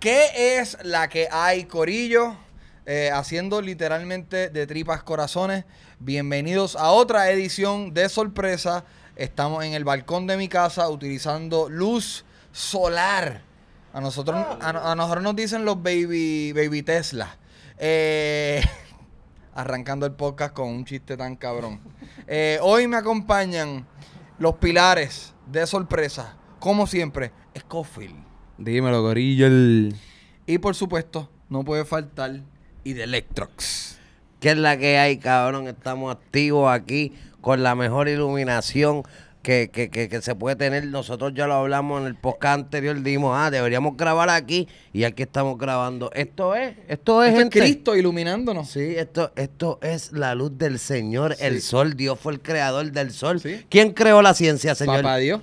¿Qué es la que hay, Corillo? Eh, haciendo literalmente de tripas corazones. Bienvenidos a otra edición de sorpresa. Estamos en el balcón de mi casa utilizando luz solar. A nosotros, a, nosotros nos dicen los baby, baby Tesla. Eh, arrancando el podcast con un chiste tan cabrón. Eh, hoy me acompañan los pilares de sorpresa, como siempre, Scofield. Dímelo, Gorillo. Y por supuesto, no puede faltar y de Electrox. ¿Qué es la que hay, cabrón? Estamos activos aquí con la mejor iluminación que, que, que, que, se puede tener. Nosotros ya lo hablamos en el podcast anterior, dimos ah, deberíamos grabar aquí y aquí estamos grabando. Esto es, esto es, esto Cristo iluminándonos. Sí, esto, esto es la luz del Señor, el sol. Dios fue el creador del sol. ¿Quién creó la ciencia, Señor? Papá Dios.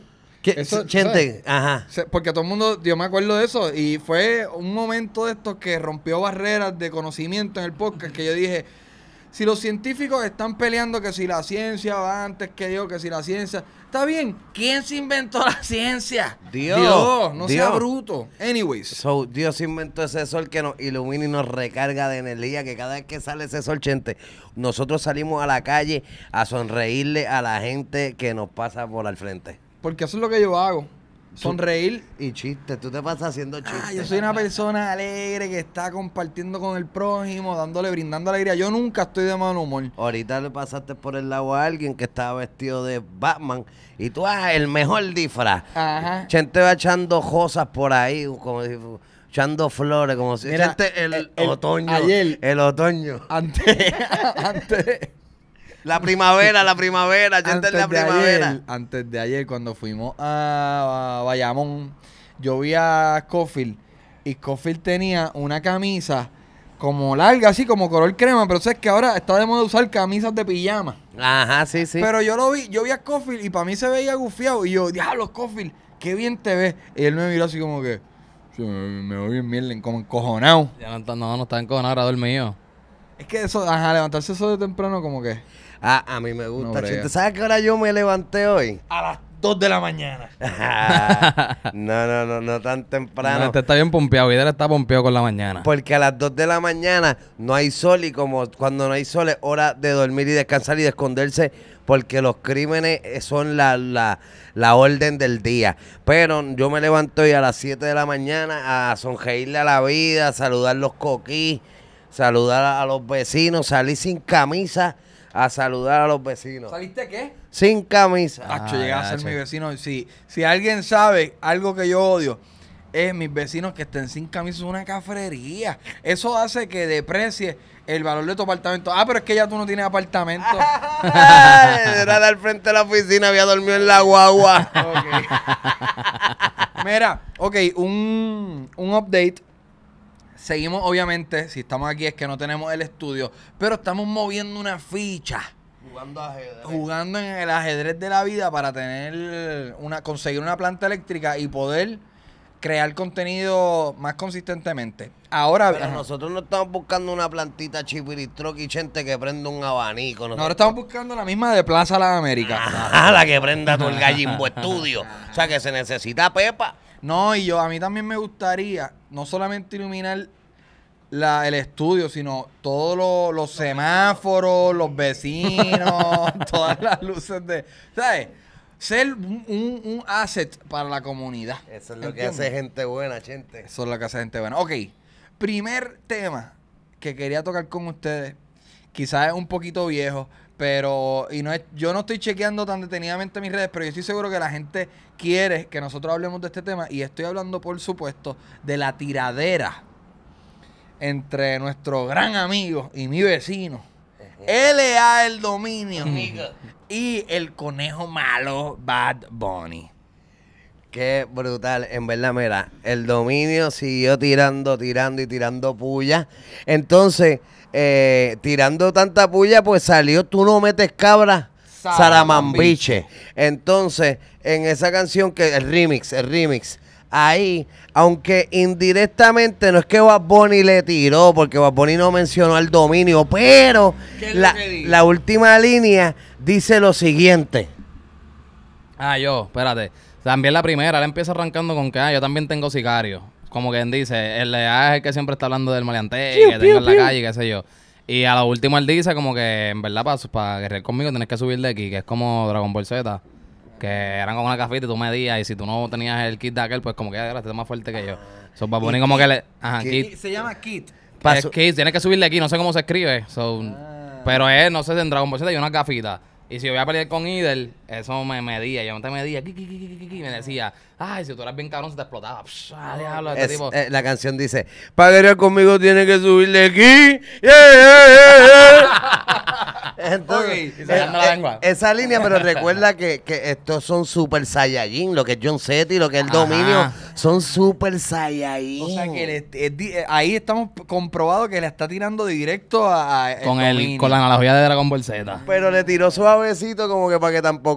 Chente, ajá. Porque todo el mundo, yo me acuerdo de eso, y fue un momento de estos que rompió barreras de conocimiento en el podcast, que yo dije, si los científicos están peleando que si la ciencia va antes que Dios, que si la ciencia, está bien, ¿quién se inventó la ciencia? Dios, no sea bruto. Anyways. So, Dios inventó ese sol que nos ilumina y nos recarga de energía, que cada vez que sale ese sol, gente, nosotros salimos a la calle a sonreírle a la gente que nos pasa por al frente. Porque eso es lo que yo hago. Sonreír. Y chistes, tú te pasas haciendo chistes. Ah, yo soy una persona alegre que está compartiendo con el prójimo, dándole, brindando alegría. Yo nunca estoy de mal humor. Ahorita le pasaste por el lado a alguien que estaba vestido de Batman y tú, ah, el mejor disfraz. Ajá. Gente va echando cosas por ahí, como si echando flores, como si Mira, el, el, otoño. Ayer. El otoño. Antes, antes. La primavera, la primavera, yo antes la primavera. antes de ayer, cuando fuimos a, Bayamón, yo vi a Scofield y Scofield tenía una camisa como larga, así como color crema, pero sabes que ahora está de moda usar camisas de pijama. Ajá, sí, sí. Pero yo lo vi, yo vi a Scofield y para mí se veía gufiado y yo, diablo, Scofield, qué bien te ves. Y él me miró así como que, me, me bien, Mirlen, como encojonado. Ya no, no, no está encojonado, ahora dormido. Es que eso, ajá, levantarse eso de temprano como que... Ah, a mí me gusta. No, sabes qué yo me levanté hoy? A las 2 de la mañana. no, no, no, no tan temprano. No, este está bien pompeado. Vidal está pompeado con la mañana. Porque a las 2 de la mañana no hay sol y como cuando no hay sol es hora de dormir y descansar y de esconderse porque los crímenes eh, son la, la, la orden del día. Pero yo me levanto hoy a las 7 de la mañana a sonreírle a la vida, a saludar los coquís, saludar a los vecinos, salir sin camisa a saludar a los vecinos. ¿Saliste qué? Sin camisa. Ah, a ser mi vecino. Si, si alguien sabe algo que yo odio, es mis vecinos que estén sin camisa. Es una cafería. Eso hace que deprecie el valor de tu apartamento. Ah, pero es que ya tú no tienes apartamento. Era al frente de la oficina, había dormido en la guagua. Mira, ok, un, un update seguimos, obviamente, si estamos aquí es que no tenemos el estudio, pero estamos moviendo una ficha. Jugando ajedrez. Jugando en el ajedrez de la vida para tener una, conseguir una planta eléctrica y poder crear contenido más consistentemente. Ahora nosotros no estamos buscando una plantita chipiristroqui, y gente que prenda un abanico. No, estamos buscando la misma de Plaza Las América. Ah, la que prenda todo el gallimbo estudio. O sea que se necesita pepa. No, y yo a mí también me gustaría no solamente iluminar el estudio, sino todos los semáforos, los vecinos, todas las luces de. ¿Sabes? Ser un, asset para la comunidad. Eso es lo que hace gente buena, gente. Eso es lo que hace gente buena. Ok, primer tema que quería tocar con ustedes. Quizás es un poquito viejo, pero, y no es, yo no estoy chequeando tan detenidamente mis redes, pero yo estoy seguro que la gente quiere que nosotros hablemos de este tema. Y estoy hablando, por supuesto, de la tiradera entre nuestro gran amigo y mi vecino. LA el dominio. Y el conejo malo, Bad Bunny. Qué brutal, en verdad, mira, el dominio siguió tirando, tirando y tirando puya. Entonces, eh, tirando tanta puya, pues salió Tú no metes cabra. Saramambiche. Entonces, en esa canción que el remix, el remix, ahí, aunque indirectamente no es que Bad le tiró, porque Bad Bunny no mencionó al dominio, pero la, última línea dice lo siguiente. Ah, yo, espérate. También la primera, La empieza arrancando con que ah, yo también tengo sicario como quien dice, el es el que siempre está hablando del y que en la calle, qué sé yo. Y a lo último él dice como que, en verdad, para, para guerrear conmigo Tienes que subir de aquí, que es como Dragon Ball Z. Que eran como una cafita y tú medías, y si tú no tenías el kit de aquel, pues como que ah, era este más fuerte que yo. So, para poner como que le... Ajá, kit. Se llama kit. kit, tienes que subir de aquí, no sé cómo se escribe. Ah. Pero es, no sé, en Dragon Ball Z hay una cafita. Y si voy a pelear con Idel, eso me medía, yo no te medía. y me decía, ay, si tú eras bien cabrón, se te explotaba. Ah, este eh, la canción dice, para conmigo tiene que subirle aquí. esa línea, pero recuerda que, que, estos son super Saiyajin, lo que es John Setti, lo que es el dominio, son super Saiyajin. O sea que eh, eh, ahí estamos comprobado que le está tirando directo a, con, el, con la analogía de Dragon Ball Z. Pero le tiró suavecito como que para que tampoco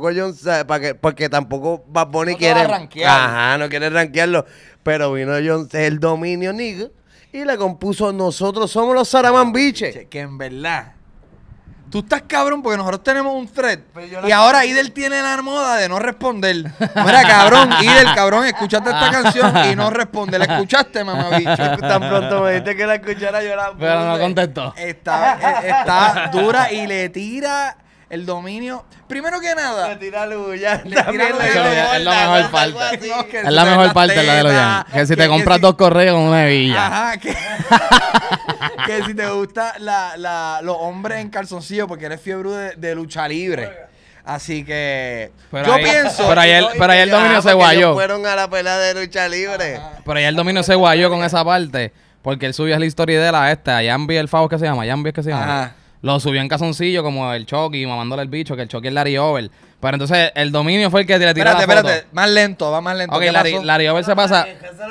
para que, porque tampoco Bad Bunny quiere. Ajá, no quiere rankearlo. Pero vino John el dominio nigga y le compuso Nosotros somos los Biches. Que en verdad. Tú estás cabrón porque nosotros tenemos un thread. Y ahora Idel tiene la moda de no responder. Mira, cabrón, Idel, cabrón, escuchaste esta canción y no responde. ¿La escuchaste, mamabicho? Tan pronto me dijiste que la escuchara, yo Pero no contestó. Eh, está dura y le tira el dominio. Primero que nada. es, la mejor parte. es la mejor parte la de los ya Que si te compras dos correos con una hebilla. Ajá, que, si te gusta la, la, los hombres en calzoncillo porque eres fiebre de, lucha libre. Así que yo pienso. Pero ahí el dominio ah, se guayó. Fueron a la pelea de lucha libre. Pero ahí el dominio se guayó con esa parte. Porque él subió la historia de la esta. Yambi, el favo que se llama. Yambi es que se llama. Ajá. Lo subió en casoncillo como el Chucky, mamándole el bicho, que el Chucky es Larry Over. Pero entonces el dominio fue el que le tiró espérate, la foto. Espérate, más lento, va más lento. Ok, Larry, se pasa.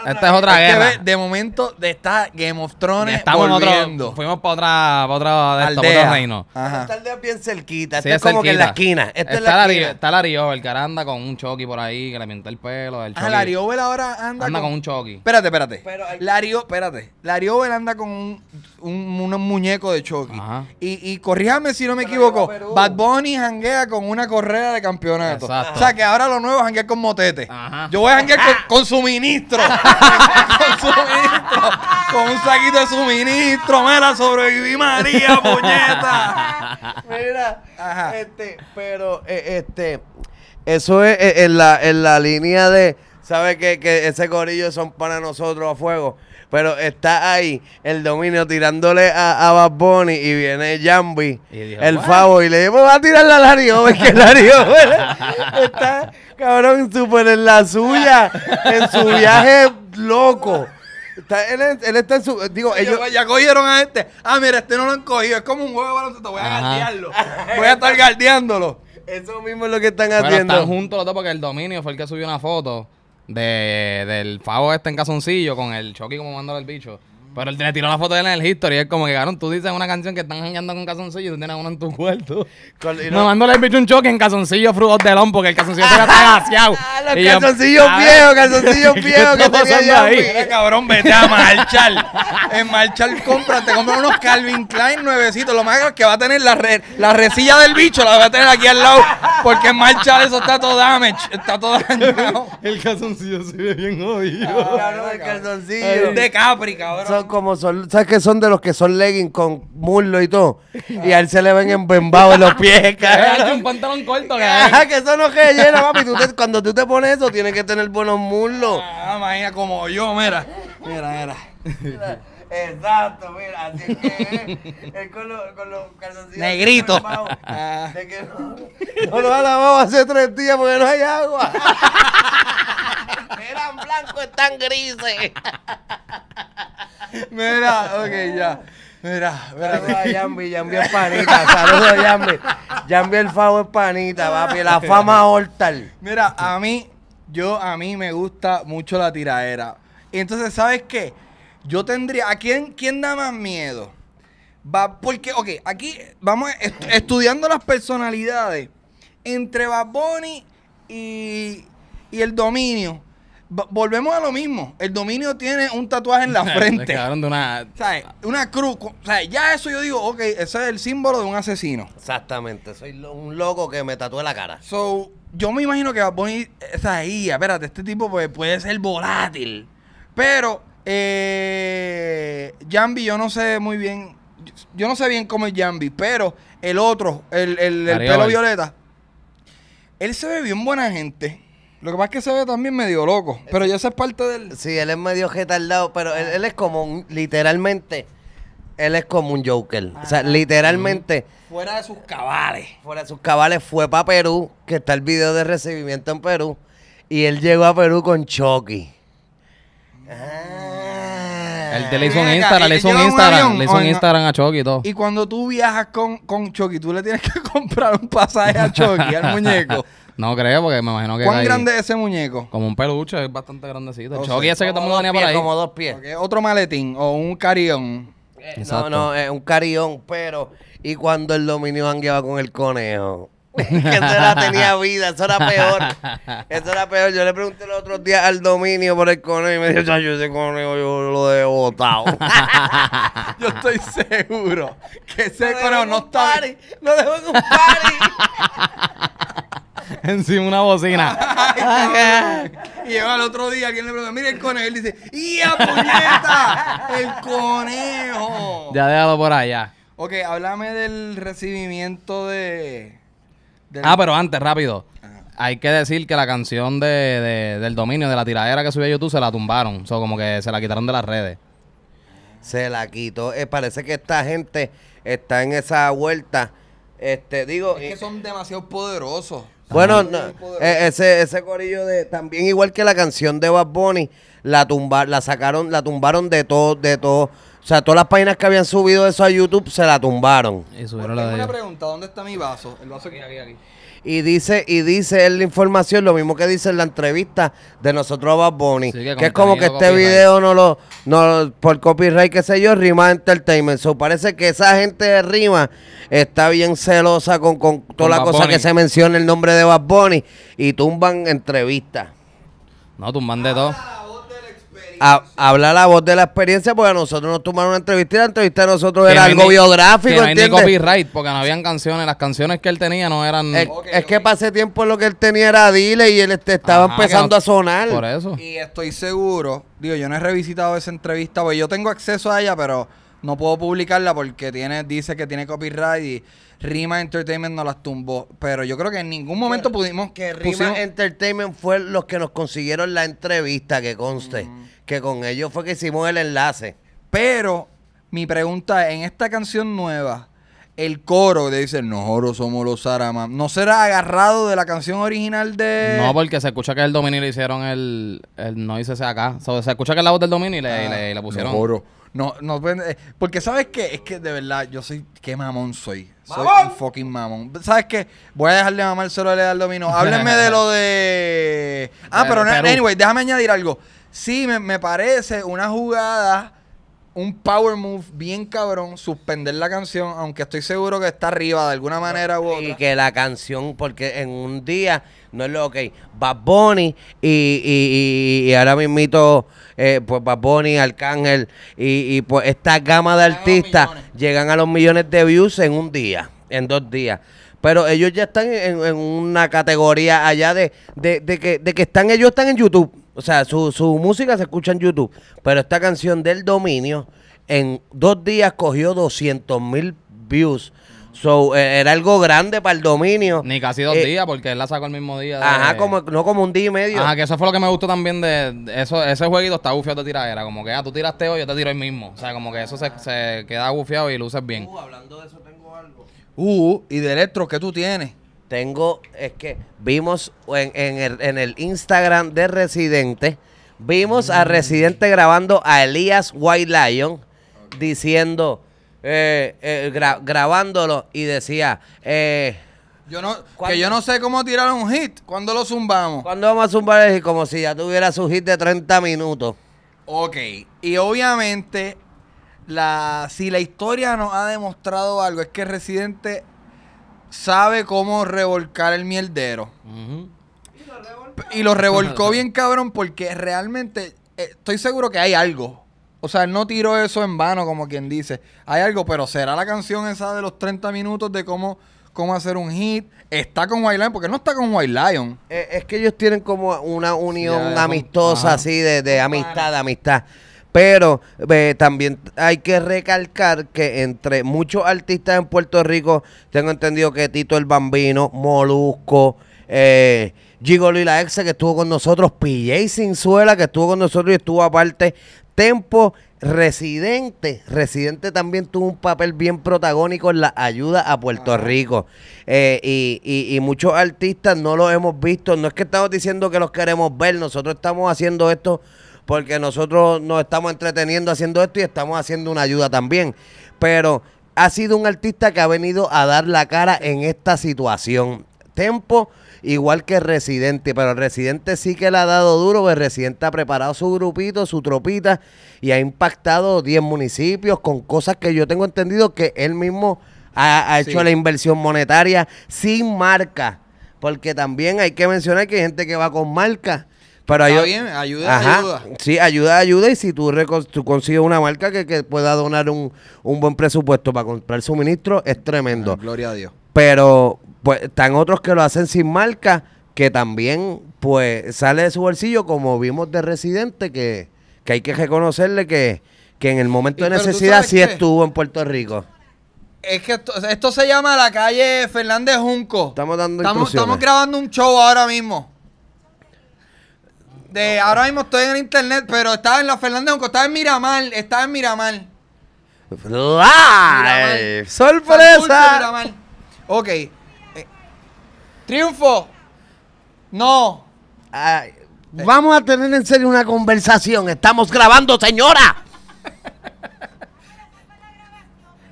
Esta es otra guerra. de momento de esta Game of Thrones Estamos volviendo. fuimos para otra, para otra otro reino. Ajá. Esta aldea bien cerquita. está es, como que en la esquina. está, la esquina. está Larry que ahora anda con un Choki por ahí, que le mienta el pelo. ah, Larry ahora anda, anda con... un Chucky. Espérate, espérate. Lario, anda con un, un, muñeco de Chucky. Y, y corríjame si no me equivoco. Bad Bunny janguea con una correa de campeonato. O sea, que ahora lo nuevo es con motete. Yo voy a janguear con, suministro. con suministro. Con un saquito de suministro. Mira, sobreviví María, puñeta. Mira, este, pero, eh, este, eso es eh, en la línea de sabe que, que ese gorillo son para nosotros a fuego. Pero está ahí el dominio tirándole a, a Bad Bunny y viene Jambi, el favo, y le dice, pues va a tirar la Lario, es que Lario está, cabrón, súper en la suya, en su viaje loco. Está, él, él, está en su. Digo, ellos, Ya cogieron a este. Ah, mira, este no lo han cogido. Es como un huevo. de baloncesto. Voy a gardearlo Voy a estar gardeándolo Eso mismo es lo que están haciendo. Están juntos los dos porque el dominio fue el que subió una foto de, del Favo este en casoncillo con el Chucky como mandó el bicho. Pero él le tiró la foto de él en el history. Es como que, cabrón, tú dices una canción que están engañando con Casoncillo y tú tienes uno en tu cuarto. No? mandó el bicho un choque en Casoncillo, frutos de porque el Casoncillo se ah, está gaseado. Los viejo calzoncillos ¿Qué está pasando ahí? cabrón, vete a marchar. en marchar compra, te compra unos Calvin Klein nuevecitos. Lo más que va a tener la, re, la resilla del bicho, la va a tener aquí al lado. Porque en marchar eso está todo damage, está todo dañado. el Casoncillo se ve bien jodido. Ah, claro, el calzoncillo. de Capri, cabrón como son, ¿sabes que son de los que son leggings con muslo y todo? Y a él se le ven embembados los pies, cabrón. un pantalón corto, ah, que eso no que llena, papi. cuando tú te pones eso, tienes que tener buenos muslos. Ah, imagina como yo, mira. Mira, mira. Exacto, mira, así que con, los calzoncillos. Negrito. Ah. no, no lo ha lavado hace tres días porque no hay agua tan blancos, están grises. Mira, ok, ya. Mira, mira. Saludos a Yambi, es panita. Saludos a Yambi. el Favo es panita, papi. La fama hortal. Mira, a mí, yo, a mí me gusta mucho la tiradera. Y entonces, ¿sabes qué? Yo tendría, ¿a quién, quién da más miedo? Va, porque, ok, aquí vamos estudiando las personalidades entre Baboni y, y el dominio. Volvemos a lo mismo. El dominio tiene un tatuaje en la frente. una... cruz. Ya eso yo digo, ok, ese es el símbolo de un asesino. Exactamente. Soy un loco que me tatué la cara. So, yo me imagino que va a poner esa Espérate, este tipo pues, puede ser volátil. Pero, eh, Jambi, yo no sé muy bien. Yo no sé bien cómo es Jambi, pero el otro, el, el- pelo violeta, él se ve bien buena gente. Lo que pasa es que se ve también medio loco. Pero ya esa es parte del. Sí, él es medio retardado, pero él, es como un, literalmente. Él es como un Joker. o sea, literalmente. Fuera de sus cabales. Fuera de sus cabales fue para Perú, que está el video de recibimiento en Perú. Y él llegó a Perú con Chucky. él ah. le hizo un Instagram, le hizo un Instagram, a Chucky y todo. Y cuando tú viajas con, con Chucky, tú le tienes que comprar un pasaje a Chucky, al muñeco. No creo, porque me imagino que. ¿Cuán grande es ese muñeco? Como un peluche, es bastante grandecito. El ese que todo el mundo tenía ahí. Como dos pies. otro maletín o un carión. Eh, no, no, es eh, un carión, pero. ¿Y cuando el dominio Angueaba con el conejo? que eso era, tenía vida, eso era peor. Eso era peor. Yo le pregunté el otro día al dominio por el conejo y me dijo, yo ese conejo yo lo he botado. yo estoy seguro que ese no conejo no está. Party, no dejó en un party. encima una bocina. y lleva al otro día, alguien le pregunta, mira el conejo. Él dice, ¡Ya, puñeta! ¡El conejo! Ya dejado por allá. Ok, háblame del recibimiento de... Ah, pero antes, rápido. Hay que decir que la canción del dominio, de la tiradera que subió a YouTube, se la tumbaron. O sea, como que se la quitaron de las redes. Se la quitó. Eh, parece que esta gente está en esa vuelta. Este, digo. Es que eh, son demasiado poderosos. Bueno, eh, ese, ese corillo de también igual que la canción de Bad Bunny, la tumba, la sacaron, la tumbaron de todo, de todo, o sea, todas las páginas que habían subido eso a YouTube se la tumbaron. la una pregunta, ¿dónde está mi vaso? El vaso que había aquí. Y dice, y dice en la información lo mismo que dice en la entrevista de nosotros a Bad Bunny. que, es como que este video no lo, por copyright, qué sé yo, Rima Entertainment. parece que esa gente de Rima está bien celosa con, toda la cosa que se menciona el nombre de Bad Bunny y tumban entrevistas. No, tumban de todo a, habla la voz de la experiencia porque a nosotros nos tomaron una entrevista y la entrevista de nosotros era algo biográfico, que no Hay copyright porque no habían canciones, las canciones que él tenía no eran... Es, que pasé tiempo lo que él tenía era Dile y él este, estaba empezando a sonar. Por eso. Y estoy seguro, digo, yo no he revisitado esa entrevista porque yo tengo acceso a ella, pero no puedo publicarla porque tiene dice que tiene copyright y Rima Entertainment no las tumbó. Pero yo creo que en ningún momento pudimos... Que Rima Entertainment fue los que nos consiguieron la entrevista, que conste que con ellos fue que hicimos el enlace. Pero mi pregunta es, en esta canción nueva, el coro de dice, oro somos los aramas, ¿no será agarrado de la canción original de...? No, porque se escucha que el dominio le hicieron el... el no dice acá. se escucha que la voz del dominio le, le, la ah, pusieron. Coro. No, no, pues, eh, porque ¿sabes que Es que de verdad, yo soy, qué mamón soy. Soy un fucking mamón. ¿Sabes qué? Voy a dejarle mamar solo de al dominio. Háblenme de lo de... Ah, pero, pero anyway, déjame añadir algo. Sí, me, parece una jugada un power move bien cabrón, suspender la canción, aunque estoy seguro que está arriba de alguna manera u otra. Y que la canción, porque en un día no es lo que Bad Bunny y, ahora mismito, eh, pues Bad Bunny, Arcángel y, pues esta gama de artistas llegan a los millones de views en un día, en dos días. Pero ellos ya están en, una categoría allá de, de, que, de que están, ellos están en YouTube. O sea, su, su música se escucha en YouTube, pero esta canción del dominio en dos días cogió 200 mil views. So, e, era algo grande para el dominio. Ni casi dos eh, días, porque él la sacó el mismo día. Ajá, como, no como un día y medio. Ajá, que eso fue lo que me gustó también de, eso, ese jueguito está bufiado de tiradera. Como que, ah, tú tiraste hoy, yo te tiro el mismo. O sea, como que eso se, queda bufiado y luces bien. Uh, hablando de eso tengo algo. Uh, y de electro, ¿qué tú tienes? Tengo, es que vimos en, el, Instagram de Residente, vimos a mm. Residente grabando a Elías White Lion diciendo, eh, eh, grabándolo y decía, eh, yo no, que yo no sé cómo tirar un hit. ¿Cuándo lo zumbamos? ¿Cuándo vamos a zumbar el Como si ya tuviera su hit de 30 minutos. Ok. Y obviamente, la, si la historia nos ha demostrado algo, es que Residente sabe cómo revolcar el mierdero. Y lo revolcó bien cabrón porque realmente eh, estoy seguro que hay algo. O sea, no tiró eso en vano, como quien dice. Hay algo, pero será la canción esa de los 30 minutos de cómo, cómo hacer un hit. Está con White Lion, porque no está con White Lion. Eh, es que ellos tienen como una unión amistosa, así, de, de amistad, de amistad. Pero también hay que recalcar que entre muchos artistas en Puerto Rico, tengo entendido que Tito el Bambino, Molusco, eh, Gigolo y la exa que estuvo con nosotros, PJ Sinzuela que estuvo con nosotros y estuvo aparte, Tempo, Residente. Residente también tuvo un papel bien protagónico en la ayuda a Puerto Rico. Eh, y, y, y, muchos artistas no los hemos visto. No es que estamos diciendo que los queremos ver, nosotros estamos haciendo esto porque nosotros nos estamos entreteniendo haciendo esto y estamos haciendo una ayuda también. Pero ha sido un artista que ha venido a dar la cara en esta situación. Tempo, igual que Residente, pero Residente sí que le ha dado duro, porque Residente ha preparado su grupito, su tropita, y ha impactado 10 municipios con cosas que yo tengo entendido que él mismo ha, hecho la inversión monetaria sin marca, porque también hay que mencionar que hay gente que va con marca pero ayuda, ayuda, Sí, ayuda, ayuda. Y si tú, consigues una marca que, pueda donar un, buen presupuesto para comprar suministro, es tremendo. Ah, gloria a Dios. Pero pues están otros que lo hacen sin marca, que también pues sale de su bolsillo, como vimos de Residente, que, hay que reconocerle que, en el momento de necesidad sí estuvo en Puerto Rico. Es que esto, se llama la calle Fernández Junco. Estamos dando estamos grabando un show ahora mismo. De, ahora mismo estoy en internet, pero estaba en la Fernández aunque estaba en Miramar, estaba en Miramar. ¡Live! ¡Sorpresa! Ok. Eh, ¿Triunfo? No. Eh. vamos a tener en serio una conversación. Estamos grabando, señora.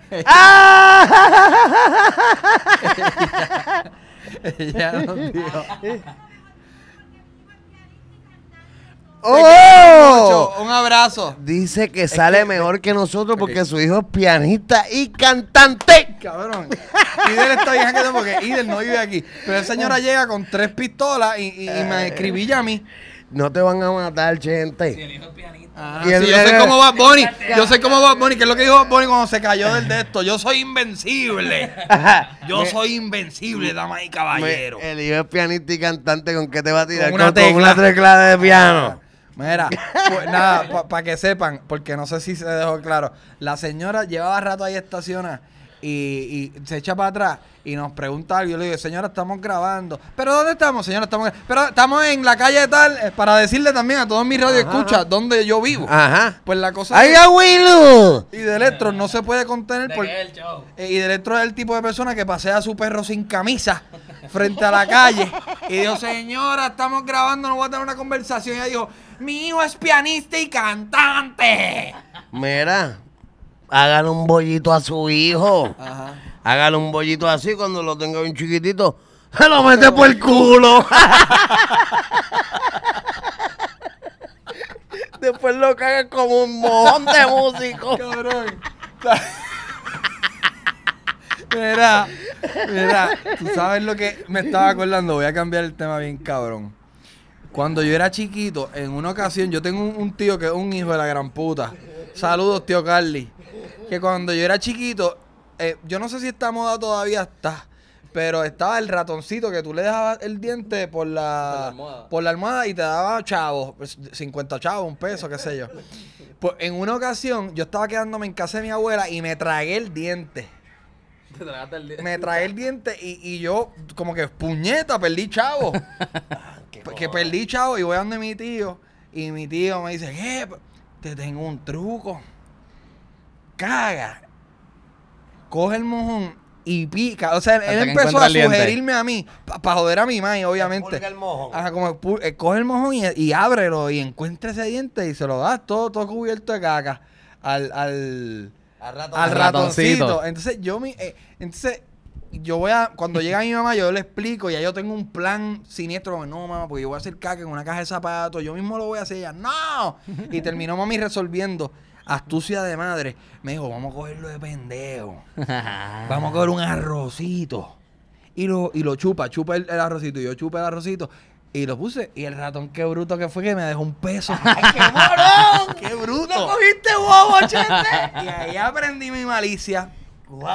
¡Ah! ¡Oh! Un abrazo. Dice que sale mejor que nosotros porque su hijo es pianista y cantante. Cabrón. Idel está viajando porque Idel no vive aquí. Pero esa señora ah. llega con tres pistolas y, me eh. escribía a mí. No te van a matar, gente. Si el hijo es pianista. Ah, yo sé cómo va Bonnie Yo sé cómo va Bonnie que es lo que dijo Bonnie cuando se cayó del de esto. Yo soy invencible. Yo soy invencible, damas y caballeros. El hijo es pianista y cantante, ¿con qué te va a tirar? Con una, Con una tecla de piano. Mira, pues nada, para que sepan, porque no sé si se dejó claro. La señora llevaba rato ahí estacionada y, se echa para atrás y nos pregunta algo. Yo le digo, señora, estamos grabando. ¿Pero dónde estamos, señora? Estamos, pero estamos en la calle tal, eh, para decirle también a todos mis escucha dónde yo vivo. Ajá. Pues la cosa. ¡Ay, Willow! Y de Electro no se puede contener. porque. Eh, y de Electro es el tipo de persona que pasea a su perro sin camisa frente a la calle. y dijo, señora, estamos grabando, no voy a tener una conversación. Y ella dijo, mi hijo es pianista y cantante. Mira, hágale un bollito a su hijo. Ajá. Hágale un bollito así cuando lo tenga bien chiquitito. Se lo mete por el culo. Después lo caga como un mojón de músico. Cabrón. Mira, mira, tú sabes lo que me estaba acordando. Voy a cambiar el tema bien, cabrón. Cuando yo era chiquito, en una ocasión, yo tengo un, tío que es un hijo de la gran puta. Saludos, tío Carly. Que cuando yo era chiquito, eh, yo no sé si esta moda todavía está, pero estaba el ratoncito que tú le dejabas el diente por la, por la, almohada y te daba chavos, pues, 50 chavos, un peso, qué sé yo. Pues en una ocasión, yo estaba quedándome en casa de mi abuela y me tragué el diente. Me trae el diente y, yo, como que, puñeta, perdí chavo. que perdí chavo y voy a donde mi tío. Y mi tío me dice, ¿qué? Eh, te tengo un truco. Caga. Coge el mojón y pica. O sea, él empezó a sugerirme a mí, para joder a mi mamá, obviamente. El mojón. Eh, coge el mojón y, y, ábrelo y encuentra ese diente y se lo das todo, todo cubierto de caca al, al, al ratoncito. Entonces yo mi, eh, entonces yo voy a cuando llega mi mamá yo le explico ya yo tengo un plan siniestro no mamá porque yo voy a hacer caca en una caja de zapatos yo mismo lo voy a hacer ella no y terminó mami resolviendo astucia de madre me dijo vamos a cogerlo de pendejo vamos a coger un arrocito y lo, y lo chupa chupa el, arrocito y yo chupa el arrocito y lo puse. Y el ratón, qué bruto que fue que me dejó un peso. ¡Ay, qué morón! ¡Qué bruto! Y ahí aprendí mi malicia. Wow.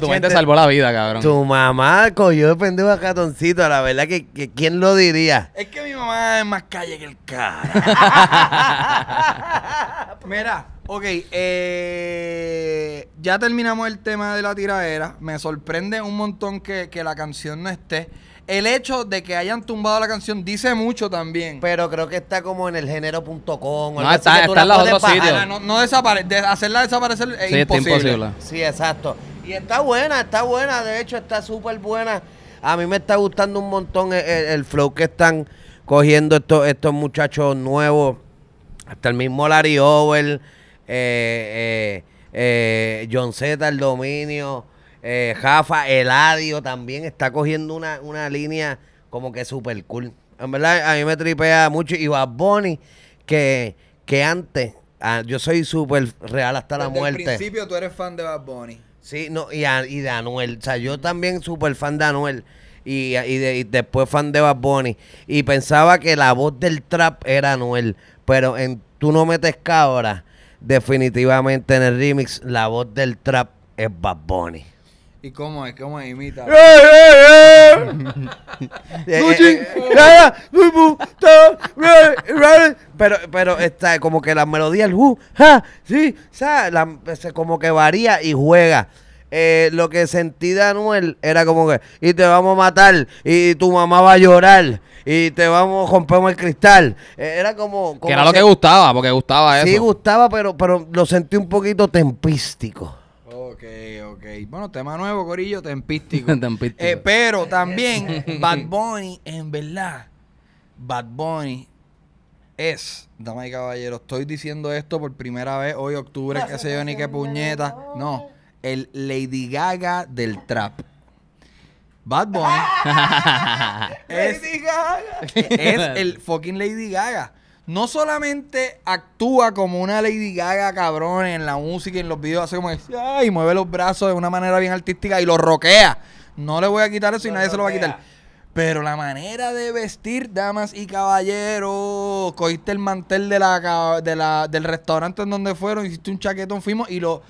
tu mente salvó la vida, cabrón. Tu mamá cogió de pendejo a catoncito La verdad que, ¿quién lo diría? Es que mi mamá es más calle que el cara. Mira, ok. Eh, ya terminamos el tema de la tiradera. Me sorprende un montón que, que la canción no esté. El hecho de que hayan tumbado la canción dice mucho también. Pero creo que está como en el género.com. No, está, en los otros sitios. Ah, no, no desaparece, hacerla desaparecer es sí, imposible. imposible. Sí, exacto. Y está buena, está buena. De hecho, está súper buena. A mí me está gustando un montón el, flow que están cogiendo estos, muchachos nuevos. Hasta el mismo Larry Over, eh, eh, eh, John Z, el dominio. Eh, Jafa, Eladio también está cogiendo una, una línea como que super cool. En verdad, a mí me tripea mucho. Y Bad Bunny, que, que antes, ah, yo soy súper real hasta la muerte. Al principio tú eres fan de Bad Bunny. Sí, no, y, de Anuel. O sea, yo también súper fan de Anuel. Y, después fan de Bad Bunny. Y pensaba que la voz del trap era Anuel. Pero en Tú no metes cabra, definitivamente en el remix, la voz del trap es Bad Bunny. ¿Y cómo es? ¿Cómo es? Imita. pero, pero está como que la melodía, el sí, como que varía y juega. Eh, lo que sentí de Anuel era como que, y te vamos a matar, y tu mamá va a llorar, y te vamos, a romper el cristal. Eh, era como, Que era lo que gustaba, porque gustaba eso. Sí, gustaba, pero, pero lo sentí un poquito tempístico ok, ok. Bueno, tema nuevo, Corillo, tempístico. Eh, pero también, Bad Bunny, en verdad, Bad Bunny es, dama y caballero, estoy diciendo esto por primera vez hoy, octubre, qué sé yo, ni qué puñeta. No, el Lady Gaga del trap. Bad Bunny. Lady Gaga. es el fucking Lady Gaga no solamente actúa como una Lady Gaga cabrón en la música y en los videos, hace como ay, mueve los brazos de una manera bien artística y lo roquea. No le voy a quitar eso y nadie se lo va a quitar. Pero la manera de vestir, damas y caballeros, cogiste el mantel de la, de del restaurante en donde fueron, hiciste un chaquetón, fuimos y lo...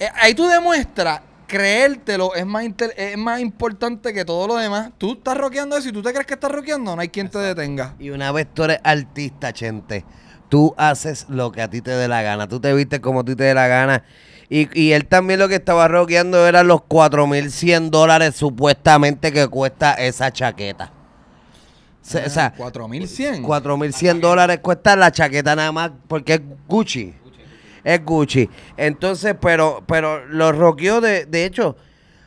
Eh, ahí tú demuestras creértelo es más, es más importante que todo lo demás. Tú estás roqueando eso y tú te crees que estás roqueando, no hay quien te detenga. Y una vez tú eres artista, gente, tú haces lo que a ti te dé la gana. Tú te viste como a ti te dé la gana. Y, y él también lo que estaba roqueando eran los 4.100 dólares supuestamente que cuesta esa chaqueta. Ah, o sea, 4.100. 4.100 dólares cuesta la chaqueta nada más porque es Gucci es Gucci. Entonces, pero, pero lo roqueó de, de hecho.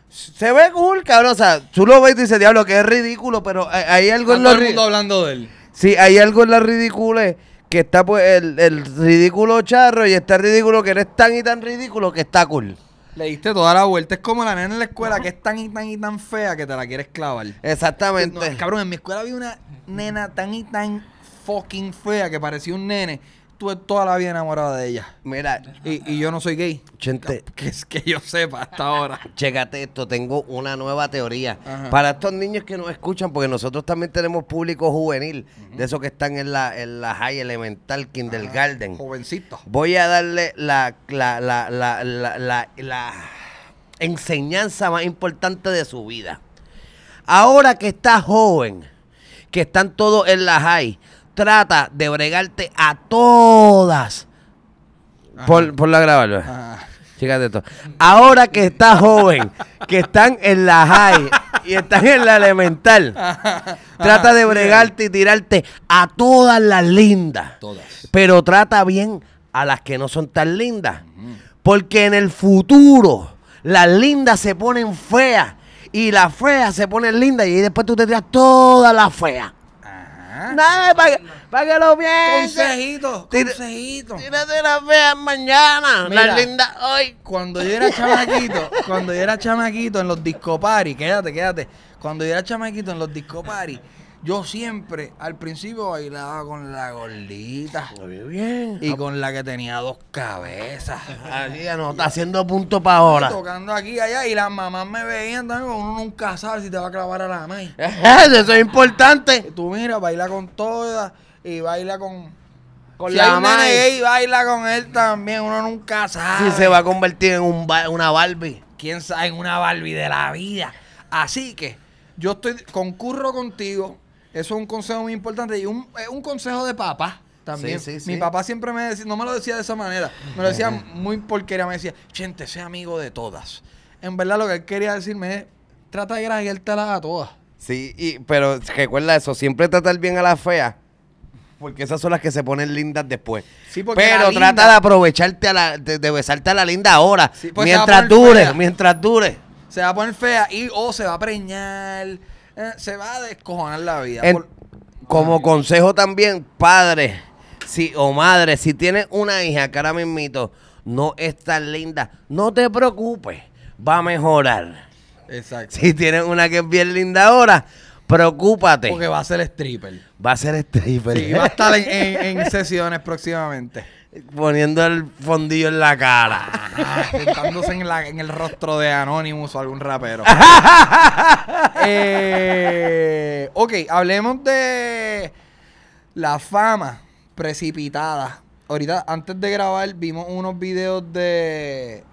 Se ve cool, cabrón. O sea, tú lo ves y dices, diablo, que es ridículo, pero hay, algo en lo ridículo. hablando de él. Sí, hay algo en la ridícula que está pues el, ridículo charro y está ridículo que eres tan y tan ridículo que está cool. Le diste toda la vuelta. Es como la nena en la escuela que es tan y tan y tan fea que te la quieres clavar. Exactamente. cabrón, en mi escuela había una nena tan y tan fucking fea que parecía un nene estuve toda la vida enamorado de ella. Mira, y, yo no soy gay. que, es que yo sepa hasta ahora. Chécate esto, tengo una nueva teoría. Para estos niños que nos escuchan, porque nosotros también tenemos público juvenil, de esos que están en la, en la high elemental, kindergarten. jovencito, Voy a darle la, la, la enseñanza más importante de su vida. Ahora que está joven, que están todos en la high, trata de bregarte a todas. Por, la grabarlo. Ahora que estás joven, que están en la high y están en la elemental, trata de bregarte y tirarte a todas las lindas. Todas. Pero trata bien a las que no son tan lindas. Porque en el futuro las lindas se ponen feas y las feas se ponen lindas y después tú te tiras todas las feas no ah. Nada, para que, lo pienses. Consejito, consejito. Tírate las feas mañana, Mira, las lindas hoy. Cuando yo era chamaquito, cuando yo era chamaquito en los discoparis, quédate, quédate. Cuando yo era chamaquito en los discoparis yo siempre al principio bailaba con la gordita. Muy bien. Y con la que tenía dos cabezas. Así ya no, está haciendo punto para ahora. Tocando aquí y allá y las mamás me veían también. Uno nunca sabe si te va a clavar a la maíz. Eso es importante. Tú mira, baila con todas y baila con... Con la mamá y baila con él también, uno nunca sabe. Si se va a convertir en un una Barbie. ¿Quién sabe? En una Barbie de la vida. Así que yo estoy concurro contigo eso es un consejo muy importante y un, eh, un consejo de papá. También. Mi papá siempre me decía, no me lo decía de esa manera, me lo decía muy porquería, me decía, gente, sea amigo de todas. En verdad lo que él quería decirme es, trata de grajeártelas a todas. Sí, y, pero recuerda eso, siempre tratar bien a las feas, porque esas son las que se ponen lindas después. Sí, pero trata de aprovecharte, a la, de, besarte a la linda ahora, pues mientras dure, mientras dure. Se va a poner fea y o se va a preñar eh, se va a descojonar la vida. como consejo también, padre si, o madre, si tienes una hija que ahora mismito no es tan linda, no te preocupes, va a mejorar. Exacto. Si tienes una que es bien linda ahora, preocúpate. Porque va a ser stripper. Va a ser stripper. Sí, va a estar en sesiones próximamente poniendo el fondillo en la cara. Sentándose en, el rostro de Anonymous o algún rapero. eh, ok, hablemos de la fama precipitada. Ahorita, antes de grabar, vimos unos videos de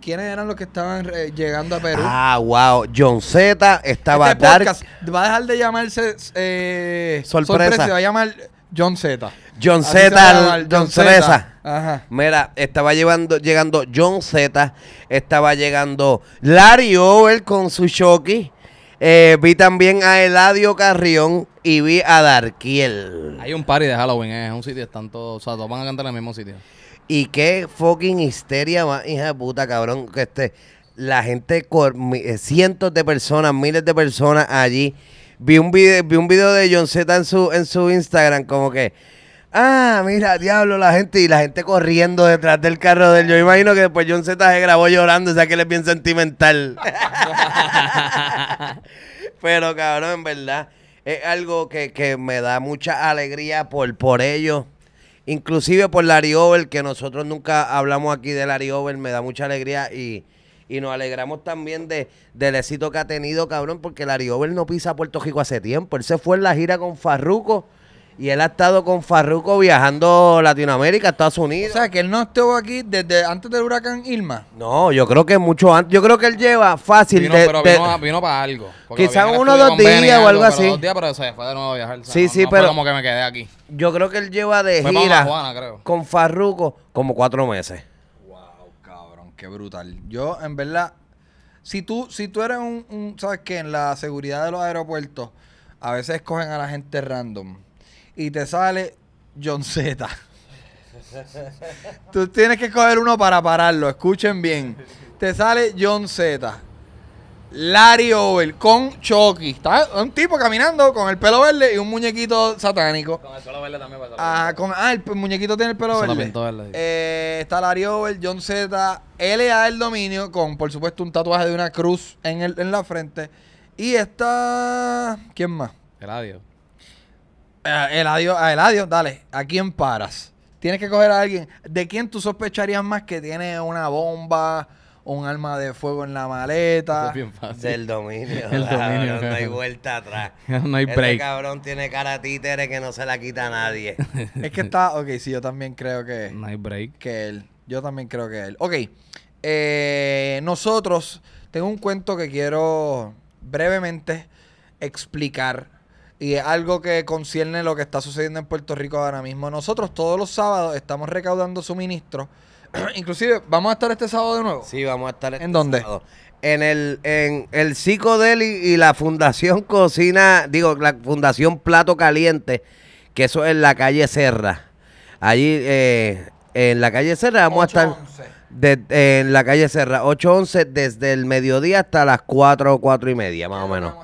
¿Quiénes eran los que estaban eh, llegando a Perú? Ah, wow. John Z estaba este Va a dejar de llamarse eh, sorpresa. sorpresa. Se va a llamar John Z. John Z, John Cereza. Mira, estaba llevando, llegando John Z, estaba llegando Larry Over con su Shoki. Eh, vi también a Eladio Carrión y vi a Darkiel. Hay un party de Halloween, eh, es un sitio, están todos, o sea, todos van a cantar en el mismo sitio. Y qué fucking histeria hija de puta, cabrón, que este, la gente, con, eh, cientos de personas, miles de personas allí vi un video, vi un video de John Z en su, en su Instagram, como que, ah, mira, diablo, la gente, y la gente corriendo detrás del carro de él. Yo imagino que después John Z se grabó llorando, o sea que él es bien sentimental. Pero cabrón, en verdad, es algo que, me da mucha alegría por, por ello Inclusive por Larry Over, que nosotros nunca hablamos aquí de Larry Over, me da mucha alegría y, y nos alegramos también de, del éxito que ha tenido, cabrón, porque el Over no pisa a Puerto Rico hace tiempo. Él se fue en la gira con Farruco y él ha estado con Farruco viajando Latinoamérica, Estados Unidos. O sea, que él no estuvo aquí desde antes del huracán Irma. No, yo creo que mucho antes. Yo creo que él lleva fácil. de, pero vino, para algo. Quizás uno o dos días o algo, así. Dos días, pero de nuevo viajar. sí, sí, pero. como que me quedé aquí. Yo creo que él lleva de gira con Farruco como cuatro meses brutal. Yo, en verdad, si tú, si tú eres un, ¿sabes que En la seguridad de los aeropuertos, a veces cogen a la gente random y te sale John Z. tú tienes que coger uno para pararlo, escuchen bien. Te sale John Z. Larry Over con Chucky. Está un tipo caminando con el pelo verde y un muñequito satánico. Con el pelo verde también pasa. Pues, ah, con, ah el, muñequito tiene el pelo verde. Eh, está Larry Over, John Z, LA el dominio, con por supuesto un tatuaje de una cruz en, el, en la frente. Y está. ¿Quién más? Eladio. Eh, Eladio, El ah, Eladio, dale. ¿A quién paras? Tienes que coger a alguien. ¿De quién tú sospecharías más que tiene una bomba? un arma de fuego en la maleta. Del dominio. dominio No hay vuelta atrás. no hay break. Este cabrón tiene cara títere que no se la quita a nadie. es que está. Ok, sí, yo también creo que. No hay break. Que él. Yo también creo que él. Ok. Eh, nosotros. Tengo un cuento que quiero brevemente explicar. Y es algo que concierne lo que está sucediendo en Puerto Rico ahora mismo. Nosotros todos los sábados estamos recaudando suministros Inclusive, ¿vamos a estar este sábado de nuevo? Sí, vamos a estar este ¿En dónde? Sábado. En el, en el Psicodeli y la Fundación Cocina, digo, la Fundación Plato Caliente, que eso es en la calle Serra. Allí, eh, en la calle Serra, vamos a estar... en la calle Serra, 811, desde el mediodía hasta las 4 o 4 y media, más o menos.